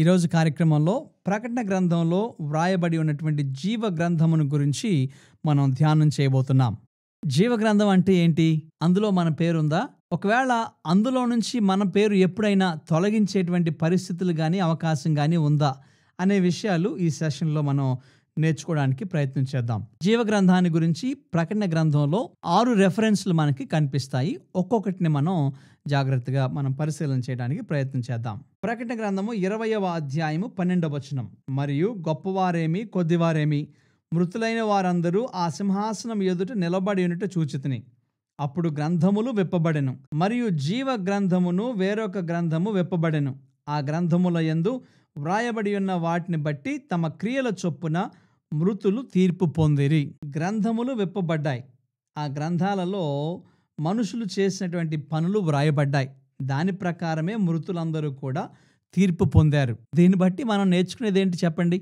ఈరోజు కార్యక్రమంలో ప్రకటన గ్రంథంలో వ్రాయబడి ఉన్నటువంటి జీవ గ్రంథమును గురించి మనం ధ్యానం చేయబోతున్నాం జీవ గ్రంథం అంటే ఏంటి అందులో మన పేరుందా ఒకవేళ అందులో నుంచి మన పేరు ఎప్పుడైనా తొలగించేటువంటి పరిస్థితులు కానీ అవకాశం కానీ ఉందా అనే విషయాలు ఈ సెషన్లో మనం నేర్చుకోవడానికి ప్రయత్నం చేద్దాం జీవ గ్రంథాన్ని గురించి ప్రకటన గ్రంథంలో ఆరు రెఫరెన్స్లు మనకి కనిపిస్తాయి ఒక్కొక్కటిని మనం జాగ్రత్తగా మనం పరిశీలన చేయడానికి ప్రయత్నం చేద్దాం ప్రకటన గ్రంథము ఇరవయవ అధ్యాయము పన్నెండవ వచనం మరియు గొప్పవారేమి కొద్దివారేమి మృతులైన వారందరూ ఆ సింహాసనం ఎదుట నిలబడి ఉన్నట్టు చూచితిని అప్పుడు గ్రంథములు విప్పబడెను మరియు జీవ గ్రంథమును వేరొక గ్రంథము విప్పబడెను ఆ గ్రంథముల ఎందు వ్రాయబడి ఉన్న వాటిని బట్టి తమ క్రియల చొప్పున మృతులు తీర్పు పొందిరి గ్రంథములు విప్పబడ్డాయి ఆ గ్రంథాలలో మనుషులు చేసినటువంటి పనులు వ్రాయబడ్డాయి దాని ప్రకారమే మృతులందరూ కూడా తీర్పు పొందారు దీన్ని బట్టి మనం నేర్చుకునేది ఏంటి చెప్పండి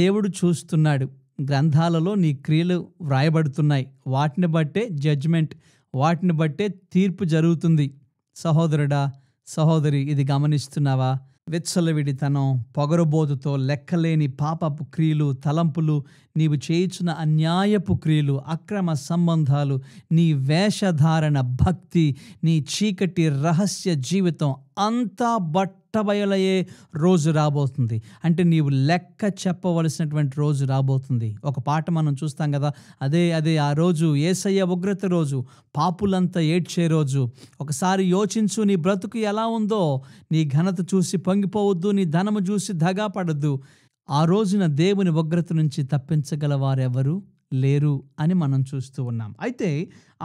దేవుడు చూస్తున్నాడు గ్రంథాలలో నీ క్రియలు వ్రాయబడుతున్నాయి వాటిని బట్టే జడ్జ్మెంట్ వాటిని బట్టే తీర్పు జరుగుతుంది సహోదరుడా సహోదరి ఇది గమనిస్తున్నావా విచ్చలవిడితనం పొగరుబోతుతో లెక్కలేని పాపపు క్రియలు తలంపులు నీవు చేయించిన అన్యాయపు క్రియలు అక్రమ సంబంధాలు నీ వేషధారణ భక్తి నీ చీకటి రహస్య జీవితం అంతా బట్ అంత బయలయ్యే రోజు రాబోతుంది అంటే నీవు లెక్క చెప్పవలసినటువంటి రోజు రాబోతుంది ఒక పాట మనం చూస్తాం కదా అదే అదే ఆ రోజు ఏసయ్య ఉగ్రత రోజు పాపులంతా ఏడ్చే రోజు ఒకసారి యోచించు నీ బ్రతుకు ఎలా ఉందో నీ ఘనత చూసి పొంగిపోవద్దు నీ ధనము చూసి దగా పడద్దు ఆ రోజున దేవుని ఉగ్రత నుంచి తప్పించగల వారెవరు లేరు అని మనం చూస్తూ ఉన్నాం అయితే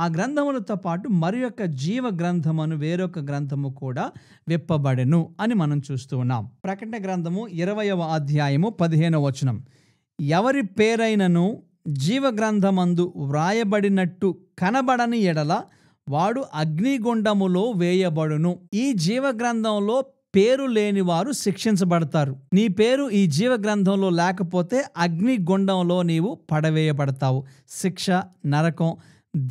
ఆ గ్రంథములతో పాటు మరి యొక్క జీవ గ్రంథమును వేరొక గ్రంథము కూడా విప్పబడెను అని మనం చూస్తూ ఉన్నాం ప్రకటన గ్రంథము ఇరవయవ అధ్యాయము పదిహేనవ వచనం ఎవరి పేరైనను జీవ గ్రంథమందు వ్రాయబడినట్టు కనబడని ఎడల వాడు అగ్నిగుండములో వేయబడును ఈ జీవ గ్రంథంలో పేరు లేని వారు శిక్షించబడతారు నీ పేరు ఈ జీవ గ్రంథంలో లేకపోతే అగ్నిగుండంలో నీవు పడవేయబడతావు శిక్ష నరకం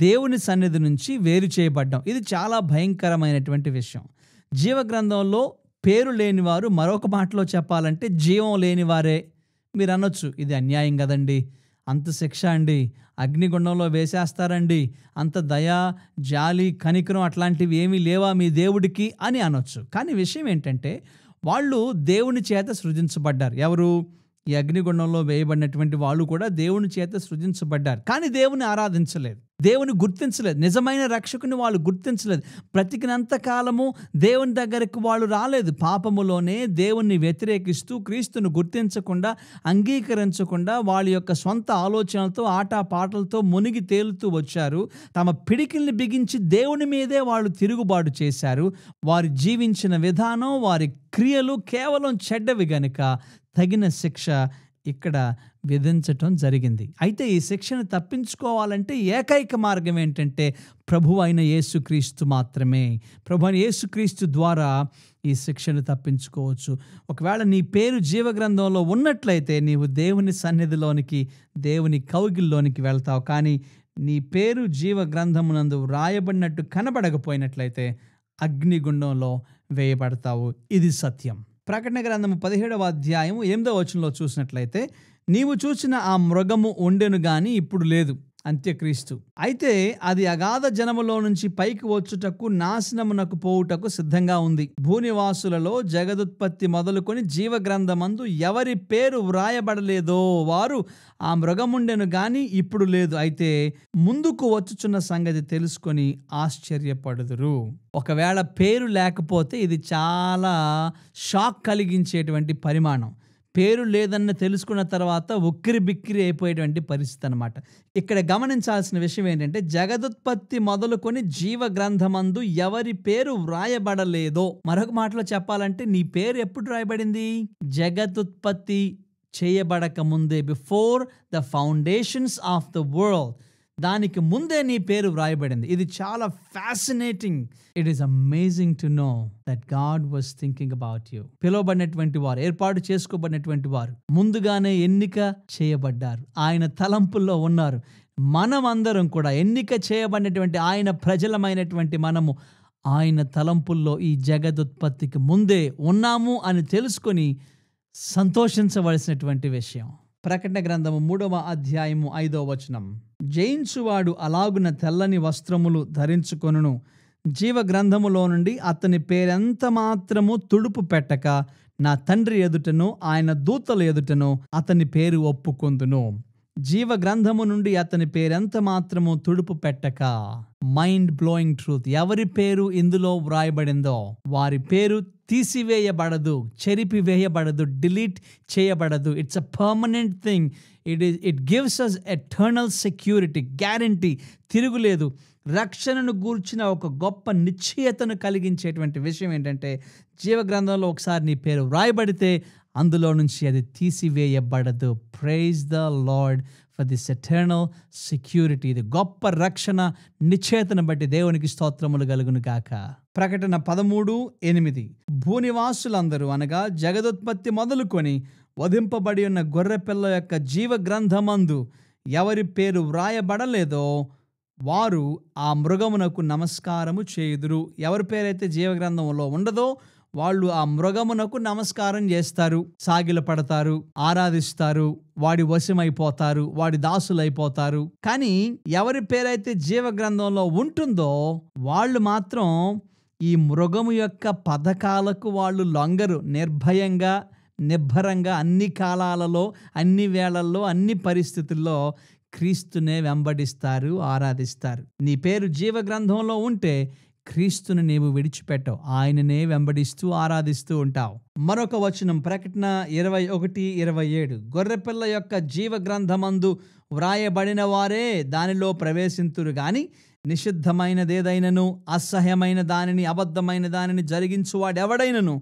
దేవుని సన్నిధి నుంచి వేరు చేయబడ్డం ఇది చాలా భయంకరమైనటువంటి విషయం జీవ గ్రంథంలో పేరు లేనివారు మరొక మాటలో చెప్పాలంటే జీవం లేనివారే మీరు అనొచ్చు ఇది అన్యాయం కదండి అంత శిక్ష అండి అగ్నిగుండంలో వేసేస్తారండి అంత దయా జాలి కనికరం అట్లాంటివి ఏమీ లేవా మీ దేవుడికి అని అనొచ్చు కానీ విషయం ఏంటంటే వాళ్ళు దేవుని చేత సృజించబడ్డారు ఎవరు ఈ అగ్నిగుండంలో వేయబడినటువంటి వాళ్ళు కూడా దేవుని చేత సృజించబడ్డారు కానీ దేవుని ఆరాధించలేదు దేవుని గుర్తించలేదు నిజమైన రక్షకుని వాళ్ళు గుర్తించలేదు బ్రతికినంత కాలము దేవుని దగ్గరకు వాళ్ళు రాలేదు పాపములోనే దేవుణ్ణి వ్యతిరేకిస్తూ క్రీస్తును గుర్తించకుండా అంగీకరించకుండా వాళ్ళ యొక్క సొంత ఆలోచనలతో ఆటపాటలతో మునిగి తేలుతూ వచ్చారు తమ పిడికిల్ని బిగించి దేవుని మీదే వాళ్ళు తిరుగుబాటు చేశారు వారు జీవించిన విధానం వారి క్రియలు కేవలం చెడ్డవి గనుక తగిన శిక్ష ఇక్కడ విధించటం జరిగింది అయితే ఈ శిక్షను తప్పించుకోవాలంటే ఏకైక మార్గం ఏంటంటే ప్రభు అయిన యేసుక్రీస్తు మాత్రమే ప్రభు అయిన యేసుక్రీస్తు ద్వారా ఈ శిక్షను తప్పించుకోవచ్చు ఒకవేళ నీ పేరు జీవగ్రంథంలో ఉన్నట్లయితే నీవు దేవుని సన్నిధిలోనికి దేవుని కౌగిల్లోనికి వెళ్తావు కానీ నీ పేరు జీవ గ్రంథమునందు వ్రాయబడినట్టు కనబడకపోయినట్లయితే అగ్నిగుండంలో వేయబడతావు ఇది సత్యం ప్రకటన గ్రంథము పదిహేడవ అధ్యాయం ఎనిమిదవ వచనంలో చూసినట్లయితే నీవు చూసిన ఆ మృగము ఉండెను కానీ ఇప్పుడు లేదు అంత్యక్రీస్తు అయితే అది అగాధ జనములో నుంచి పైకి వచ్చుటకు నాశనమునకు పోవుటకు సిద్ధంగా ఉంది భూనివాసులలో జగదుత్పత్తి మొదలుకొని జీవగ్రంథమందు ఎవరి పేరు వ్రాయబడలేదో వారు ఆ మృగముండెను గాని ఇప్పుడు లేదు అయితే ముందుకు వచ్చుచున్న సంగతి తెలుసుకొని ఆశ్చర్యపడుదురు ఒకవేళ పేరు లేకపోతే ఇది చాలా షాక్ కలిగించేటువంటి పరిమాణం పేరు లేదన్న తెలుసుకున్న తర్వాత ఉక్కిరి బిక్కిరి అయిపోయేటువంటి పరిస్థితి అనమాట ఇక్కడ గమనించాల్సిన విషయం ఏంటంటే జగదుత్పత్తి మొదలుకొని జీవ గ్రంథమందు ఎవరి పేరు వ్రాయబడలేదో మరొక మాటలో చెప్పాలంటే నీ పేరు ఎప్పుడు రాయబడింది జగదుత్పత్తి చేయబడక ముందే before the foundations of the world దానికి ముందే నీ పేరు వ్రాయబడింది ఇది చాలా fascinating it is amazing to know that God was thinking about you పిలువబడినటువంటి వారు ఏర్పాటు చేసుకోబడినటువంటి వారు ముందుగానే ఎన్నిక చేయబడ్డారు ఆయన తలంపుల్లో ఉన్నారు మనం అందరం కూడా ఎన్నిక చేయబడినటువంటి ఆయన ప్రజలమైనటువంటి మనము ఆయన తలంపుల్లో ఈ జగదుత్పత్తికి ముందే ఉన్నాము అని తెలుసుకొని సంతోషించవలసినటువంటి విషయం ప్రకటన గ్రంథము మూడవ అధ్యాయము ఐదవ వచనం జయించువాడు అలాగున తెల్లని వస్త్రములు ధరించుకొనును జీవ గ్రంథములో నుండి అతని పేరెంత మాత్రము తుడుపు పెట్టక నా తండ్రి ఎదుటను ఆయన దూతల ఎదుటను అతని పేరు ఒప్పుకొందును జీవ గ్రంథము నుండి అతని పేరెంత మాత్రము తుడుపు పెట్టక మైండ్ బ్లోయింగ్ ట్రూత్ ఎవరి పేరు ఇందులో వ్రాయబడిందో వారి పేరు తీసివేయబడదు చెరిపివేయబడదు డిలీట్ చేయబడదు it's a permanent thing it is it gives us eternal security guarantee తిరుగులేదు రక్షణను గూర్చిన ఒక గొప్ప నిశ్చయతను కలిగించేటువంటి విషయం ఏంటంటే జీవగ్రంథంలో ఒకసారి నీ పేరు వ్రాయబడితే అందులో నుంచి అది తీసివేయబడదు praise the lord for this eternal security ఇది గొప్ప రక్షణ నిశ్చేతను బట్టి దేవునికి స్తోత్రములు కలుగును కాక ప్రకటన పదమూడు ఎనిమిది భూనివాసులందరూ అనగా జగదుత్పత్తి మొదలుకొని వధింపబడి ఉన్న గొర్రెపిల్ల యొక్క జీవ గ్రంథమందు ఎవరి పేరు వ్రాయబడలేదో వారు ఆ మృగమునకు నమస్కారము చేయుదురు ఎవరి పేరైతే జీవగ్రంథంలో ఉండదో వాళ్ళు ఆ మృగమునకు నమస్కారం చేస్తారు సాగిల పడతారు ఆరాధిస్తారు వాడి వశమైపోతారు వాడి దాసులైపోతారు కానీ ఎవరి పేరైతే జీవ గ్రంథంలో ఉంటుందో వాళ్ళు మాత్రం ఈ మృగము యొక్క పథకాలకు వాళ్ళు లొంగరు నిర్భయంగా నిబ్బరంగా అన్ని కాలాలలో అన్ని వేళల్లో అన్ని పరిస్థితుల్లో క్రీస్తునే వెంబడిస్తారు ఆరాధిస్తారు నీ పేరు జీవ గ్రంథంలో ఉంటే క్రీస్తుని నీవు విడిచిపెట్టవు ఆయననే వెంబడిస్తూ ఆరాధిస్తూ ఉంటావు మరొక వచనం ప్రకటన ఇరవై ఒకటి ఇరవై ఏడు గొర్రెపిల్ల యొక్క జీవ గ్రంథమందు వ్రాయబడిన వారే దానిలో ప్రవేశింతురు కానీ నిషిద్ధమైనదేదైనను అసహ్యమైన దానిని అబద్ధమైన దానిని జరిగించువాడెవడైనను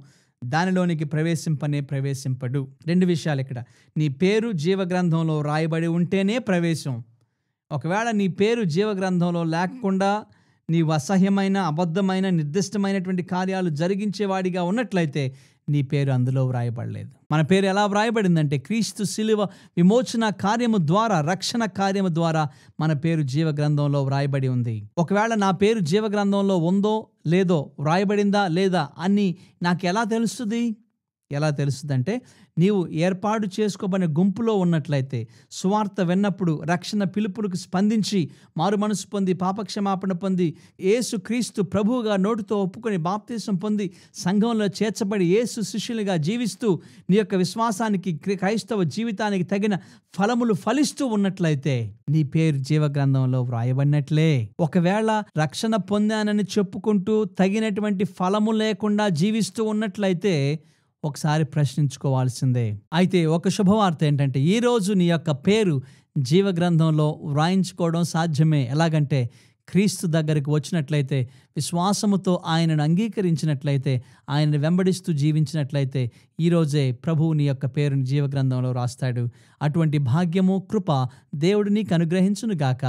దానిలోనికి ప్రవేశింపనే ప్రవేశింపడు రెండు విషయాలు ఇక్కడ నీ పేరు జీవగ్రంథంలో రాయబడి ఉంటేనే ప్రవేశం ఒకవేళ నీ పేరు జీవగ్రంథంలో లేకుండా నీవు అసహ్యమైన అబద్ధమైన నిర్దిష్టమైనటువంటి కార్యాలు జరిగించేవాడిగా ఉన్నట్లయితే నీ పేరు అందులో వ్రాయబడలేదు మన పేరు ఎలా వ్రాయబడిందంటే క్రీస్తు శిలువ విమోచన కార్యము ద్వారా రక్షణ కార్యము ద్వారా మన పేరు జీవ గ్రంథంలో వ్రాయబడి ఉంది ఒకవేళ నా పేరు జీవ గ్రంథంలో ఉందో లేదో వ్రాయబడిందా లేదా అని నాకు ఎలా తెలుస్తుంది ఎలా తెలుస్తుందంటే నీవు ఏర్పాటు చేసుకోబడిన గుంపులో ఉన్నట్లయితే స్వార్థ విన్నప్పుడు రక్షణ పిలుపులకు స్పందించి మారు మనసు పొంది పాపక్షమాపణ పొంది ఏసు క్రీస్తు ప్రభువుగా నోటితో ఒప్పుకొని బాప్తీసం పొంది సంఘంలో చేర్చబడి ఏసు శిష్యులుగా జీవిస్తూ నీ యొక్క విశ్వాసానికి క్రైస్తవ జీవితానికి తగిన ఫలములు ఫలిస్తూ ఉన్నట్లయితే నీ పేరు జీవగ్రంథంలో వ్రాయబడినట్లే ఒకవేళ రక్షణ పొందానని చెప్పుకుంటూ తగినటువంటి ఫలము లేకుండా జీవిస్తూ ఉన్నట్లయితే ఒకసారి ప్రశ్నించుకోవాల్సిందే అయితే ఒక శుభవార్త ఏంటంటే ఈరోజు నీ యొక్క పేరు జీవగ్రంథంలో వ్రాయించుకోవడం సాధ్యమే ఎలాగంటే క్రీస్తు దగ్గరికి వచ్చినట్లయితే విశ్వాసముతో ఆయనను అంగీకరించినట్లయితే ఆయనను వెంబడిస్తూ జీవించినట్లయితే ఈరోజే ప్రభువు నీ యొక్క పేరుని జీవగ్రంథంలో రాస్తాడు అటువంటి భాగ్యము కృప దేవుడిని నీకు అనుగ్రహించునుగాక